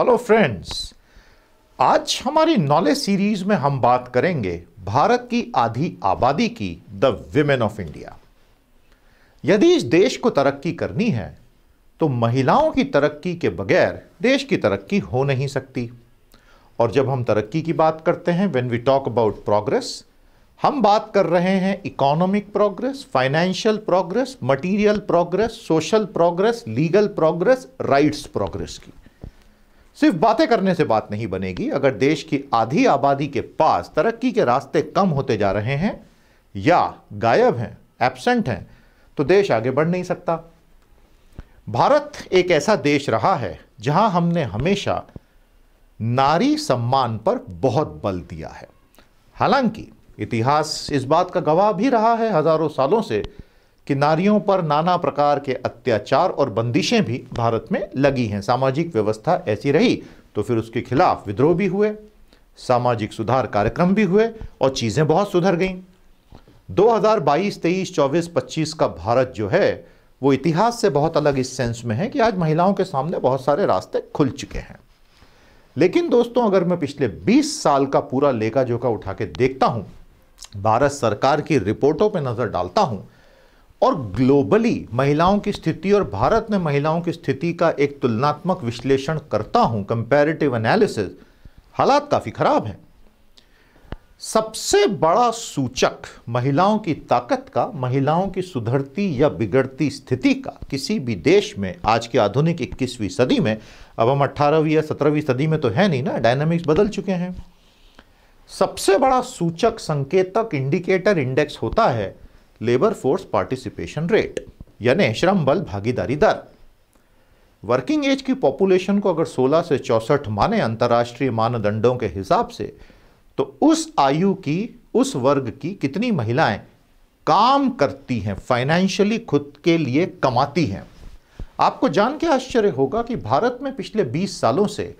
hello friends आज हमारी knowledge series में हम बात करेंगे भारत की आधी आबादी की द विमेन ऑफ इंडिया यदि इस देश को तरक्की करनी है तो महिलाओं की तरक्की के बगैर देश की तरक्की हो नहीं सकती और जब हम तरक्की की बात करते हैं when we talk about progress हम बात कर रहे हैं economic progress financial progress material progress social progress legal progress rights progress की सिर्फ बातें करने से बात नहीं बनेगी अगर देश की आधी आबादी के पास तरक्की के रास्ते कम होते जा रहे हैं या गायब हैं एबसेंट हैं तो देश आगे बढ़ नहीं सकता भारत एक ऐसा देश रहा है जहां हमने हमेशा नारी सम्मान पर बहुत बल दिया है हालांकि इतिहास इस बात का गवाह भी रहा है हजारों सालों से कि नारियों पर नाना प्रकार के अत्याचार और बंदिशें भी भारत में लगी हैं सामाजिक व्यवस्था ऐसी रही तो फिर उसके खिलाफ विद्रोह भी हुए सामाजिक सुधार कार्यक्रम भी हुए और चीज़ें बहुत सुधर गईं 2022, 23, 24, 25 का भारत जो है वो इतिहास से बहुत अलग इस सेंस में है कि आज महिलाओं के सामने बहुत सारे रास्ते खुल चुके हैं लेकिन दोस्तों अगर मैं पिछले 20 साल का पूरा लेखा जोखा उठा के देखता हूँ भारत सरकार की रिपोर्टों पर नज़र डालता हूँ और ग्लोबली महिलाओं की स्थिति और भारत में महिलाओं की स्थिति का एक तुलनात्मक विश्लेषण करता हूं कंपैरेटिव एनालिसिस हालात काफ़ी ख़राब हैं सबसे बड़ा सूचक महिलाओं की ताकत का महिलाओं की सुधरती या बिगड़ती स्थिति का किसी भी देश में आज के आधुनिक इक्कीसवीं सदी में अब हम अट्ठारहवीं या सत्रहवीं सदी में तो है नहीं ना डायनामिक्स बदल चुके हैं सबसे बड़ा सूचक संकेतक इंडिकेटर इंडेक्स होता है लेबर फोर्स पार्टिसिपेशन रेट यानी श्रम बल भागीदारी दर वर्किंग एज की पॉपुलेशन को अगर 16 से चौसठ माने अंतर्राष्ट्रीय मानदंडों के हिसाब से तो उस आयु की उस वर्ग की कितनी महिलाएं काम करती हैं फाइनेंशियली खुद के लिए कमाती हैं आपको जान के आश्चर्य होगा कि भारत में पिछले 20 सालों से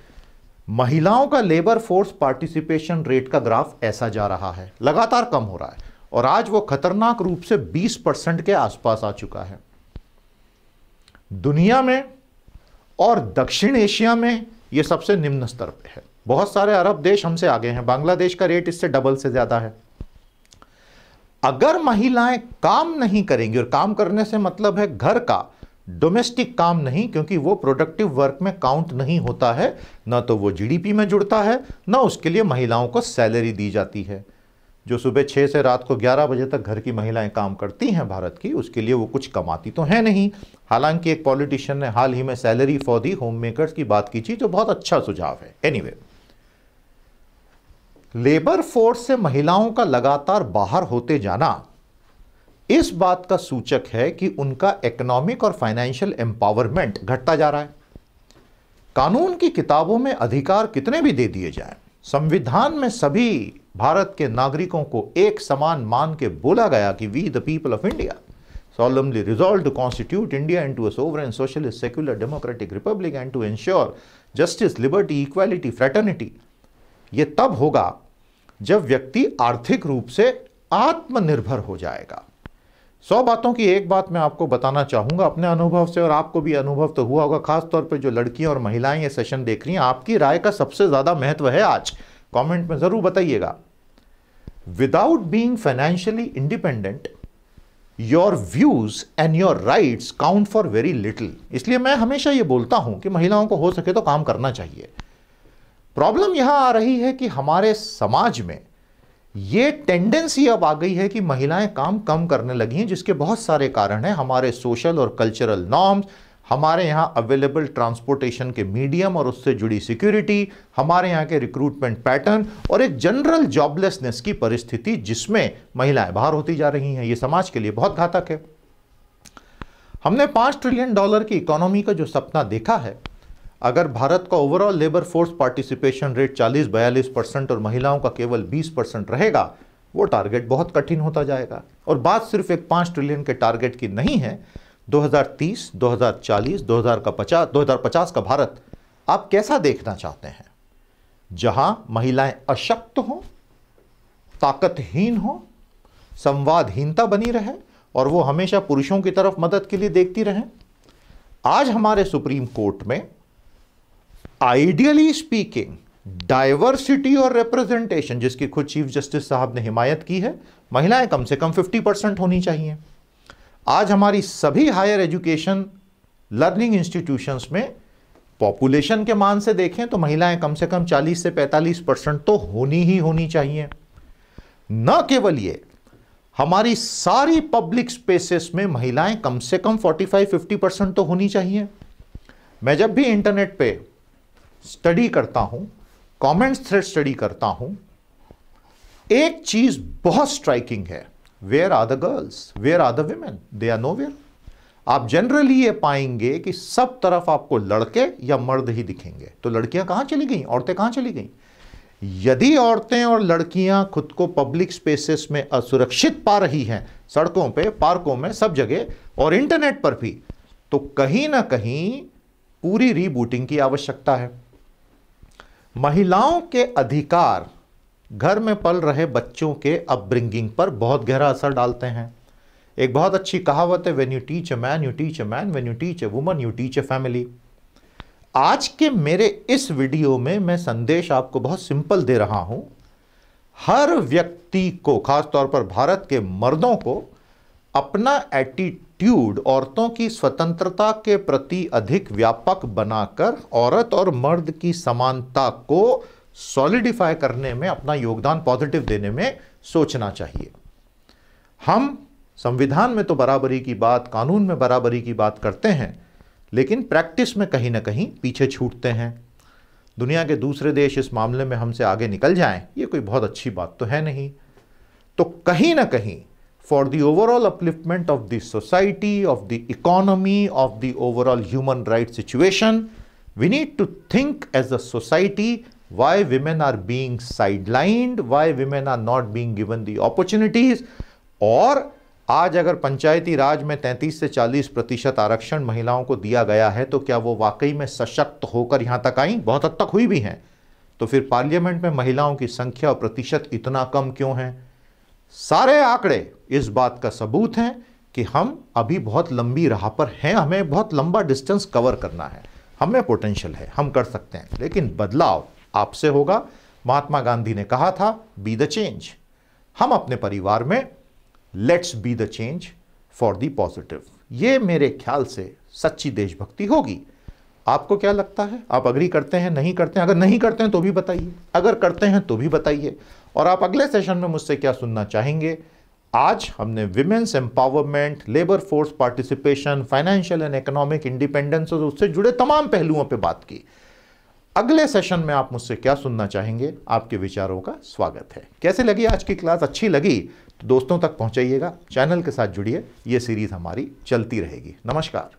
महिलाओं का लेबर फोर्स पार्टिसिपेशन रेट का ग्राफ ऐसा जा रहा है लगातार कम हो रहा है और आज वो खतरनाक रूप से 20 परसेंट के आसपास आ चुका है दुनिया में और दक्षिण एशिया में ये सबसे निम्न स्तर पे है बहुत सारे अरब देश हमसे आगे हैं बांग्लादेश का रेट इससे डबल से ज़्यादा है अगर महिलाएं काम नहीं करेंगी और काम करने से मतलब है घर का डोमेस्टिक काम नहीं क्योंकि वो प्रोडक्टिव वर्क में काउंट नहीं होता है ना तो वो जीडीपी में जुड़ता है ना उसके लिए महिलाओं को सैलरी दी जाती है जो सुबह छः से रात को ग्यारह बजे तक घर की महिलाएं काम करती हैं भारत की उसके लिए वो कुछ कमाती तो है नहीं हालांकि एक पॉलिटिशियन ने हाल ही में salary for the homemakers की बात की थी जो बहुत अच्छा सुझाव है एनी anyway, लेबर फोर्स से महिलाओं का लगातार बाहर होते जाना इस बात का सूचक है कि उनका इकोनॉमिक और फाइनेंशियल एम्पावरमेंट घटता जा रहा है कानून की किताबों में अधिकार कितने भी दे दिए जाएं, संविधान में सभी भारत के नागरिकों को एक समान मान के बोला गया कि we the people of India to constitute India into a sovereign and socialist secular democratic republic and to ensure justice liberty equality fraternity ये तब होगा जब व्यक्ति आर्थिक रूप से आत्मनिर्भर हो जाएगा सौ बातों की एक बात मैं आपको बताना चाहूंगा अपने अनुभव से और आपको भी अनुभव तो हुआ होगा खासतौर पर जो लड़कियां और महिलाएं ये सेशन देख रही हैं आपकी राय का सबसे ज़्यादा महत्व है आज कमेंट में ज़रूर बताइएगा without being financially independent your views and your rights count for very little इसलिए मैं हमेशा ये बोलता हूं कि महिलाओं को हो सके तो काम करना चाहिए प्रॉब्लम यहां आ रही है कि हमारे समाज में ये टेंडेंसी अब आ गई है कि महिलाएं काम कम करने लगी हैं जिसके बहुत सारे कारण हैं हमारे सोशल और कल्चरल नॉर्म्स हमारे यहाँ अवेलेबल ट्रांसपोर्टेशन के मीडियम और उससे जुड़ी सिक्योरिटी हमारे यहाँ के रिक्रूटमेंट पैटर्न और एक जनरल जॉबलेसनेस की परिस्थिति जिसमें महिलाएं बाहर होती जा रही हैं ये समाज के लिए बहुत घातक है हमने पाँच ट्रिलियन डॉलर की इकोनॉमी का जो सपना देखा है अगर भारत का overall labour force participation rate 40-42 percent और महिलाओं का केवल 20 परसेंट रहेगा वो टारगेट बहुत कठिन होता जाएगा और बात सिर्फ एक पाँच ट्रिलियन के टारगेट की नहीं है 2030, 2040, 2000 का 50, का भारत आप कैसा देखना चाहते हैं जहां महिलाएं अशक्त हों ताकतहीन हों संवादहीनता बनी रहे और वो हमेशा पुरुषों की तरफ मदद के लिए देखती रहें आज हमारे सुप्रीम कोर्ट में आइडियली स्पीकिंग डाइवर्सिटी और रिप्रेजेंटेशन जिसकी खुद चीफ जस्टिस साहब ने हिमायत की है महिलाएं कम से कम 50 परसेंट होनी चाहिए आज हमारी सभी हायर एजुकेशन लर्निंग इंस्टीट्यूशंस में पॉपुलेशन के मान से देखें तो महिलाएं कम से कम 40 से 45 परसेंट तो होनी ही होनी चाहिए न केवल ये हमारी सारी पब्लिक स्पेसेस में महिलाएं कम से कम 45-50 परसेंट तो होनी चाहिए मैं जब भी इंटरनेट पे स्टडी करता हूं कमेंट्स थ्रेड स्टडी करता हूं एक चीज बहुत स्ट्राइकिंग है where are the girls where are the women they are nowhere आप जनरली ये पाएंगे कि सब तरफ आपको लड़के या मर्द ही दिखेंगे तो लड़कियां कहां चली गई औरतें कहां चली गई यदि औरतें और लड़कियां खुद को पब्लिक स्पेसेस में असुरक्षित पा रही हैं सड़कों पे पार्कों में सब जगह और इंटरनेट पर भी तो कहीं ना कहीं पूरी रीबूटिंग की आवश्यकता है महिलाओं के अधिकार घर में पल रहे बच्चों के अपब्रिंगिंग पर बहुत गहरा असर डालते हैं एक बहुत अच्छी कहावत है when you teach a man you teach a man when you teach a woman you teach a family आज के मेरे इस वीडियो में मैं संदेश आपको बहुत सिंपल दे रहा हूं हर व्यक्ति को खासतौर पर भारत के मर्दों को अपना एटीट्यूड औरतों की स्वतंत्रता के प्रति अधिक व्यापक बनाकर औरत और मर्द की समानता को सॉलिडिफाई करने में अपना योगदान पॉजिटिव देने में सोचना चाहिए हम संविधान में तो बराबरी की बात कानून में बराबरी की बात करते हैं लेकिन प्रैक्टिस में कहीं ना कहीं पीछे छूटते हैं दुनिया के दूसरे देश इस मामले में हमसे आगे निकल जाएं ये कोई बहुत अच्छी बात तो है नहीं तो कहीं ना कहीं for the overall upliftment of the society of the economy of the overall human right situation we need to think as a society why women are being sidelined, why women are not being given the opportunities और आज अगर पंचायती राज में 33 से 40 प्रतिशत आरक्षण महिलाओं को दिया गया है तो क्या वो वाकई में सशक्त होकर यहां तक आई बहुत हद तक हुई भी हैं तो फिर पार्लियामेंट में महिलाओं की संख्या और प्रतिशत इतना कम क्यों है सारे आंकड़े इस बात का सबूत हैं कि हम अभी बहुत लंबी राह पर हैं हमें बहुत लंबा डिस्टेंस कवर करना है हमें पोटेंशियल है हम कर सकते हैं लेकिन बदलाव आपसे होगा महात्मा गांधी ने कहा था बी द चेंज हम अपने परिवार में let's be the change for the positive ये मेरे ख्याल से सच्ची देशभक्ति होगी आपको क्या लगता है आप अग्री करते हैं नहीं करते हैं अगर नहीं करते हैं तो भी बताइए अगर करते हैं तो भी बताइए और आप अगले सेशन में मुझसे क्या सुनना चाहेंगे आज हमने women's empowerment labour force participation financial and economic independence और उससे जुड़े तमाम पहलुओं पर बात की अगले सेशन में आप मुझसे क्या सुनना चाहेंगे आपके विचारों का स्वागत है कैसे लगी आज की क्लास अच्छी लगी तो दोस्तों तक पहुंचाइएगा चैनल के साथ जुड़िए ये सीरीज हमारी चलती रहेगी नमस्कार